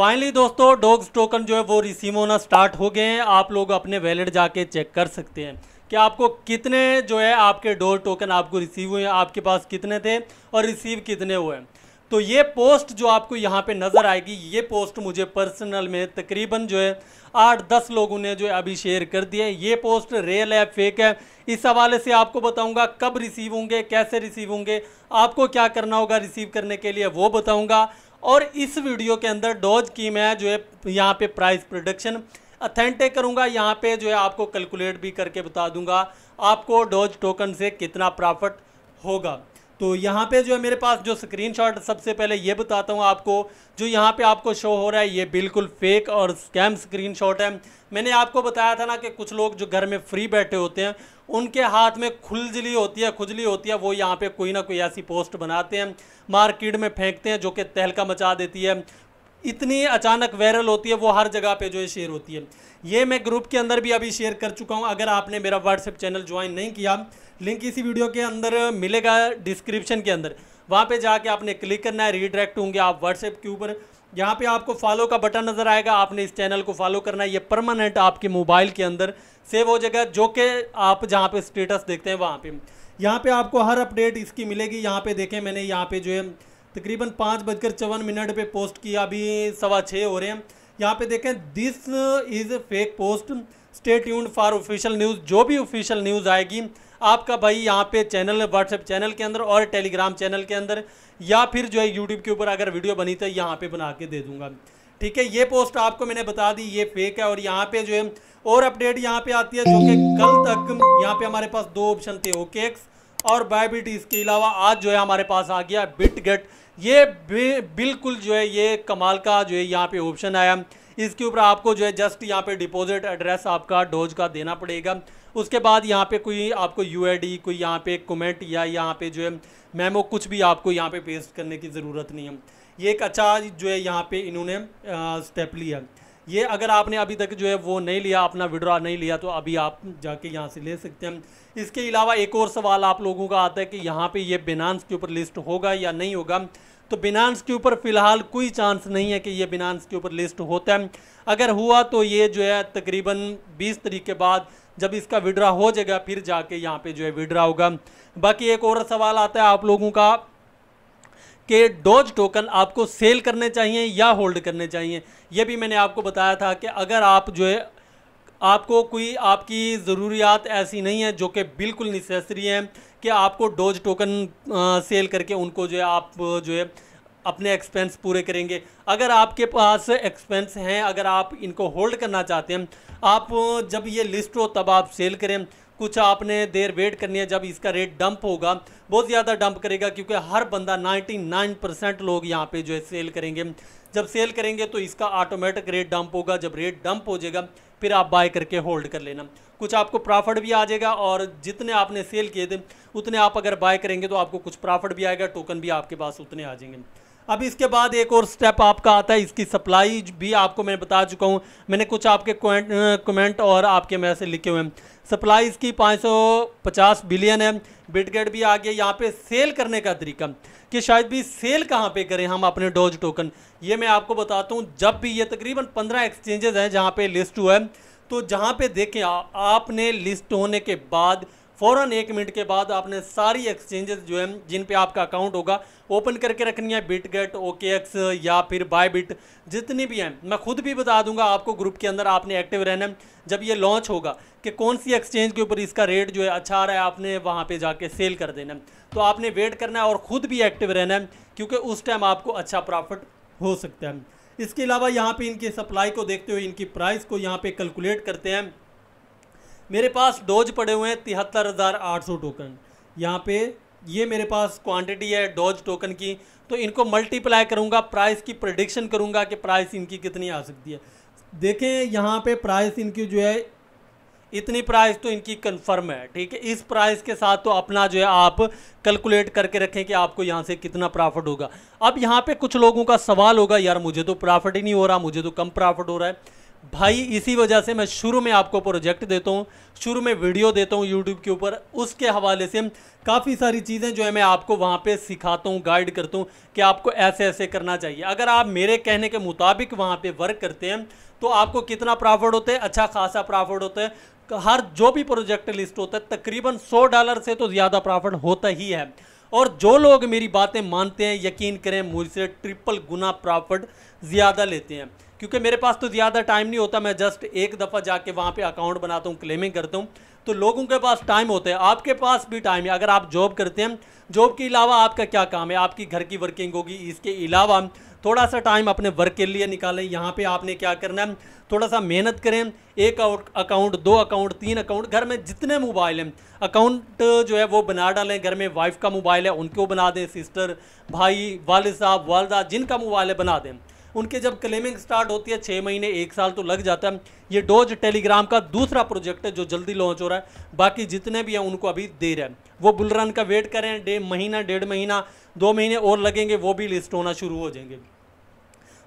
finally दोस्तों dogs token जो है वो रिसीव होना स्टार्ट हो गए हैं आप लोग अपने वैलेट जाके चेक कर सकते हैं कि आपको कितने जो है आपके डोर टोकन आपको रिसीव हुए हैं आपके पास कितने थे और रिसीव कितने हुए हैं तो ये पोस्ट जो आपको यहाँ पे नज़र आएगी ये पोस्ट मुझे पर्सनल में तकरीबन जो है आठ दस लोगों ने जो है अभी शेयर कर दिए ये पोस्ट रियल है फेक है इस हवाले से आपको बताऊंगा कब रिसीव होंगे कैसे रिसीव होंगे आपको क्या करना होगा रिसीव करने के लिए वो बताऊंगा और इस वीडियो के अंदर डोज की मैं जो है यहाँ पे प्राइस प्रोडक्शन अथेंटिक करूँगा यहाँ पे जो है आपको कैलकुलेट भी करके बता दूंगा आपको डोज टोकन से कितना प्रॉफिट होगा तो यहाँ पे जो है मेरे पास जो स्क्रीनशॉट सबसे पहले ये बताता हूँ आपको जो यहाँ पे आपको शो हो रहा है ये बिल्कुल फेक और स्कैम स्क्रीनशॉट है मैंने आपको बताया था ना कि कुछ लोग जो घर में फ्री बैठे होते हैं उनके हाथ में खुलजली होती है खुजली होती है वो यहाँ पे कोई ना कोई ऐसी पोस्ट बनाते हैं मार्केट में फेंकते हैं जो कि तहलका मचा देती है इतनी अचानक वायरल होती है वो हर जगह पे जो है शेयर होती है ये मैं ग्रुप के अंदर भी अभी शेयर कर चुका हूँ अगर आपने मेरा व्हाट्सएप चैनल ज्वाइन नहीं किया लिंक इसी वीडियो के अंदर मिलेगा डिस्क्रिप्शन के अंदर वहाँ पे जाके आपने क्लिक करना है रीडायरेक्ट होंगे आप व्हाट्सएप के ऊपर यहाँ पे आपको फॉलो का बटन नज़र आएगा आपने इस चैनल को फॉलो करना है ये परमानेंट आपके मोबाइल के अंदर सेव हो जाएगा जो कि आप जहाँ पे स्टेटस देखते हैं वहाँ पे यहाँ पे आपको हर अपडेट इसकी मिलेगी यहाँ पे देखें मैंने यहाँ पे जो है तकरीबन पाँच बजकर चौवन मिनट पे पोस्ट किया अभी सवा छः हो रहे हैं यहाँ पे देखें this is fake post stay यून फॉर ऑफिशियल न्यूज़ जो भी ऑफिशियल न्यूज़ आएगी आपका भाई यहाँ पे चैनल व्हाट्सएप चैनल के अंदर और टेलीग्राम चैनल के अंदर या फिर जो है यूट्यूब के ऊपर अगर वीडियो बनी तो यहाँ पे बना के दे दूंगा ठीक है ये पोस्ट आपको मैंने बता दी ये फेक है और यहाँ पे जो है और अपडेट यहाँ पे आती है जो कि कल तक यहाँ पे हमारे पास दो ऑप्शन थे ओके एक्स और बायबिटीज़ के अलावा आज जो है हमारे पास आ गया बिट गेट ये बिल्कुल जो है ये कमाल का जो है यहाँ पे ऑप्शन आया इसके ऊपर आपको जो है जस्ट यहाँ पे डिपॉजिट एड्रेस आपका डोज का देना पड़ेगा उसके बाद यहाँ पे कोई आपको यू कोई यहाँ पे कमेंट या यहाँ पे जो है मेमो कुछ भी आपको यहाँ पे पेस्ट करने की ज़रूरत नहीं है ये एक अच्छा जो है यहाँ पे इन्होंने स्टेप लिया ये अगर आपने अभी तक जो है वो नहीं लिया अपना विड्रा नहीं लिया तो अभी आप जाके यहाँ से ले सकते हैं इसके अलावा एक और सवाल आप लोगों का आता है कि यहाँ पे ये बिनांस के ऊपर लिस्ट होगा या नहीं होगा तो बिनांस के ऊपर फ़िलहाल कोई चांस नहीं है कि ये बिनांस के ऊपर लिस्ट होता है अगर हुआ तो ये जो है तकरीबन बीस तरीक के बाद जब इसका विड्रा हो जाएगा फिर जाके यहाँ पर जो है विड्रा होगा बाकी एक और सवाल आता है आप लोगों का कि डोज टोकन आपको सेल करने चाहिए या होल्ड करने चाहिए यह भी मैंने आपको बताया था कि अगर आप जो है आपको कोई आपकी ज़रूरियात ऐसी नहीं है जो कि बिल्कुल निसेसरी हैं कि आपको डोज टोकन सेल करके उनको जो है आप जो है अपने एक्सपेंस पूरे करेंगे अगर आपके पास एक्सपेंस हैं अगर आप इनको होल्ड करना चाहते हैं आप जब ये लिस्ट हो तब आप सेल करें कुछ आपने देर वेट करनी है जब इसका रेट डंप होगा बहुत ज़्यादा डंप करेगा क्योंकि हर बंदा 99 परसेंट लोग यहाँ पे जो है सेल करेंगे जब सेल करेंगे तो इसका ऑटोमेटिक रेट डंप होगा जब रेट डंप हो जाएगा फिर आप बाय करके होल्ड कर लेना कुछ आपको प्रॉफिट भी आ जाएगा और जितने आपने सेल किए थे उतने आप अगर बाय करेंगे तो आपको कुछ प्रॉफिट भी आएगा टोकन भी आपके पास उतने आ जाएंगे अब इसके बाद एक और स्टेप आपका आता है इसकी सप्लाई भी आपको मैं बता चुका हूँ मैंने कुछ आपके कमेंट और आपके मैसेज लिखे हुए हैं सप्लाई इसकी 550 बिलियन है बिटगेट भी आ गया यहाँ पे सेल करने का तरीका कि शायद भी सेल कहाँ पे करें हम अपने डोज टोकन ये मैं आपको बताता हूँ जब भी ये तकरीबन पंद्रह एक्सचेंजेस हैं जहाँ पे लिस्ट हुआ है तो जहाँ पे देखें आ, आपने लिस्ट होने के बाद फ़ौरन एक मिनट के बाद आपने सारी एक्सचेंजेस जो है जिन पे आपका अकाउंट होगा ओपन करके रखनी है बिटगेट एक्स या फिर बाय बिट जितनी भी हैं मैं खुद भी बता दूंगा आपको ग्रुप के अंदर आपने एक्टिव रहना है जब ये लॉन्च होगा कि कौन सी एक्सचेंज के ऊपर इसका रेट जो है अच्छा आ रहा है आपने वहाँ पर जाके सेल कर देना है तो आपने वेट करना है और ख़ुद भी एक्टिव रहना है क्योंकि उस टाइम आपको अच्छा प्रॉफिट हो सकता है इसके अलावा यहाँ पे इनकी सप्लाई को देखते हुए इनकी प्राइस को यहाँ पे कैलकुलेट करते हैं मेरे पास डोज पड़े हुए हैं तिहत्तर हज़ार आठ सौ टोकन यहाँ पे ये मेरे पास क्वांटिटी है डोज टोकन की तो इनको मल्टीप्लाई करूँगा प्राइस की प्रडिक्शन करूँगा कि प्राइस इनकी कितनी आ सकती है देखें यहाँ पे प्राइस इनकी जो है इतनी प्राइस तो इनकी कंफर्म है ठीक है इस प्राइस के साथ तो अपना जो है आप कैलकुलेट करके रखें कि आपको यहाँ से कितना प्रॉफिट होगा अब यहाँ पे कुछ लोगों का सवाल होगा यार मुझे तो प्रॉफिट ही नहीं हो रहा मुझे तो कम प्रॉफिट हो रहा है भाई इसी वजह से मैं शुरू में आपको प्रोजेक्ट देता हूँ शुरू में वीडियो देता हूँ यूट्यूब के ऊपर उसके हवाले से काफ़ी सारी चीज़ें जो है मैं आपको वहाँ पे सिखाता हूँ गाइड करता हूँ कि आपको ऐसे ऐसे करना चाहिए अगर आप मेरे कहने के मुताबिक वहाँ पे वर्क करते हैं तो आपको कितना प्रॉफिट होता है अच्छा खासा प्रॉफिट होता है हर जो भी प्रोजेक्ट लिस्ट होता है तकरीबन सौ डॉलर से तो ज़्यादा प्रॉफिट होता ही है और जो लोग मेरी बातें मानते हैं यकीन करें मुझसे ट्रिपल गुना प्रॉफिट ज़्यादा लेते हैं क्योंकि मेरे पास तो ज़्यादा टाइम नहीं होता मैं जस्ट एक दफ़ा जाके वहाँ पे अकाउंट बनाता हूँ क्लेमिंग करता हूँ तो लोगों के पास टाइम होता है आपके पास भी टाइम है अगर आप जॉब करते हैं जॉब के अलावा आपका क्या काम है आपकी घर की वर्किंग होगी इसके अलावा थोड़ा सा टाइम अपने वर्क के लिए निकालें यहाँ पे आपने क्या करना है थोड़ा सा मेहनत करें एक अकाउंट दो अकाउंट तीन अकाउंट घर में जितने मोबाइल हैं अकाउंट जो है वो बना डालें घर में वाइफ का मोबाइल है उनको बना दें सिस्टर भाई वाल साहब वालदा जिनका मोबाइल है बना दें उनके जब क्लेमिंग स्टार्ट होती है छः महीने एक साल तो लग जाता है ये डोज टेलीग्राम का दूसरा प्रोजेक्ट है जो जल्दी लॉन्च हो रहा है बाकी जितने भी हैं उनको अभी दे रहे हैं वो बुलरन का वेट करें डे महीना डेढ़ महीना दो महीने और लगेंगे वो भी लिस्ट होना शुरू हो जाएंगे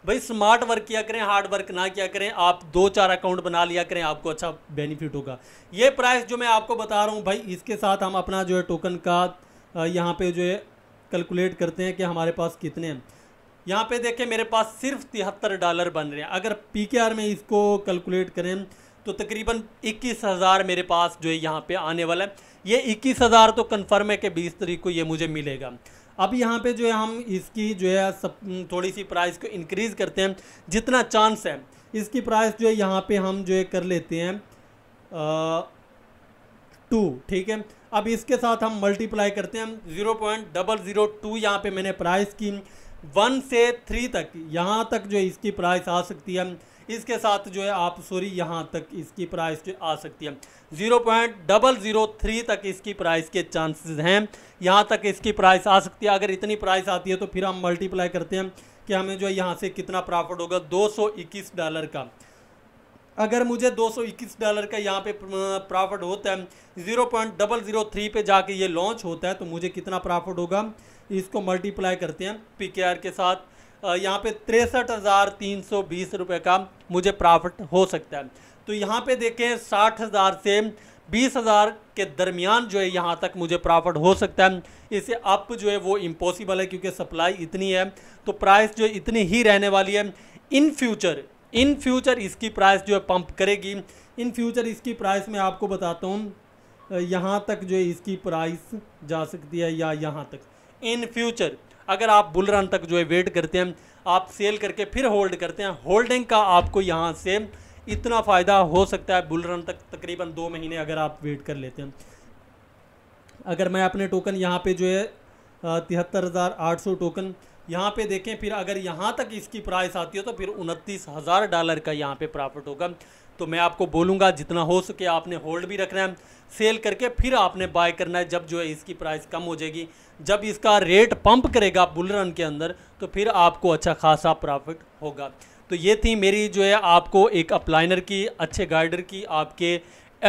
भाई स्मार्ट वर्क किया करें हार्ड वर्क ना किया करें आप दो चार अकाउंट बना लिया करें आपको अच्छा बेनिफिट होगा ये प्राइस जो मैं आपको बता रहा हूँ भाई इसके साथ हम अपना जो है टोकन का यहाँ पे जो है कैलकुलेट करते हैं कि हमारे पास कितने हैं यहाँ पे देखें मेरे पास सिर्फ तिहत्तर डॉलर बन रहे हैं अगर पी के आर में इसको कैलकुलेट करें तो तकरीबन इक्कीस हज़ार मेरे पास जो है यहाँ पे आने वाला है ये इक्कीस हज़ार तो कन्फर्म है कि बीस तरीक को ये मुझे मिलेगा अब यहाँ पे जो है हम इसकी जो है सब थोड़ी सी प्राइस को इंक्रीज़ करते हैं जितना चांस है इसकी प्राइस जो है यहाँ पर हम जो है कर लेते हैं टू ठीक है अब इसके साथ हम मल्टीप्लाई करते हैं zero point double zero two यहाँ पर मैंने प्राइस की वन से थ्री तक यहाँ तक जो इसकी प्राइस आ सकती है इसके साथ जो है आप सॉरी यहाँ तक इसकी प्राइस जो आ सकती है zero point double zero three तक इसकी प्राइस के चांसेस हैं यहाँ तक इसकी प्राइस आ सकती है अगर इतनी प्राइस आती है तो फिर हम मल्टीप्लाई करते हैं कि हमें जो है यहाँ से कितना प्रॉफिट होगा इक्कीस डॉलर का अगर मुझे 221 डॉलर का यहाँ पे प्रॉफिट होता है zero point double zero three पे जाके ये लॉन्च होता है तो मुझे कितना प्रॉफिट होगा इसको मल्टीप्लाई करते हैं पी के आर के साथ यहाँ पे तिरसठ हज़ार तीन सौ बीस रुपये का मुझे प्रॉफिट हो सकता है तो यहाँ पे देखें साठ हज़ार से बीस हज़ार के दरमियान जो है यहाँ तक मुझे प्रॉफिट हो सकता है इसे अप जो है वो इम्पॉसिबल है क्योंकि सप्लाई इतनी है तो प्राइस जो इतनी ही रहने वाली है इन फ्यूचर इन फ्यूचर इसकी प्राइस जो है पंप करेगी इन फ्यूचर इसकी प्राइस मैं आपको बताता हूँ यहाँ तक जो है इसकी प्राइस जा सकती है या यहाँ तक इन फ्यूचर अगर आप बुल रन तक जो है वेट करते हैं आप सेल करके फिर होल्ड करते हैं होल्डिंग का आपको यहाँ से इतना फ़ायदा हो सकता है बुल रन तक तकरीबन दो महीने अगर आप वेट कर लेते हैं अगर मैं अपने टोकन यहाँ पे जो है तिहत्तर हज़ार आठ सौ टोकन यहाँ पे देखें फिर अगर यहाँ तक इसकी प्राइस आती है तो फिर उनतीस हज़ार डॉलर का यहाँ पे प्रॉफिट होगा तो मैं आपको बोलूँगा जितना हो सके आपने होल्ड भी रखना है सेल करके फिर आपने बाय करना है जब जो है इसकी प्राइस कम हो जाएगी जब इसका रेट पंप करेगा बुल रन के अंदर तो फिर आपको अच्छा खासा प्रॉफिट होगा तो ये थी मेरी जो है आपको एक अपलाइनर की अच्छे गाइडर की आपके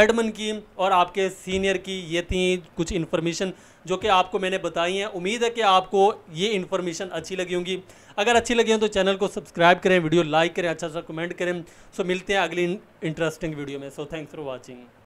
एडमन की और आपके सीनियर की ये थी कुछ इन्फॉर्मेशन जो कि आपको मैंने बताई हैं उम्मीद है कि आपको ये इन्फॉर्मेशन अच्छी लगी होंगी अगर अच्छी लगी हो तो चैनल को सब्सक्राइब करें वीडियो लाइक करें अच्छा सा कमेंट करें सो मिलते हैं अगली इंटरेस्टिंग वीडियो में सो थैंक्स फॉर वॉचिंग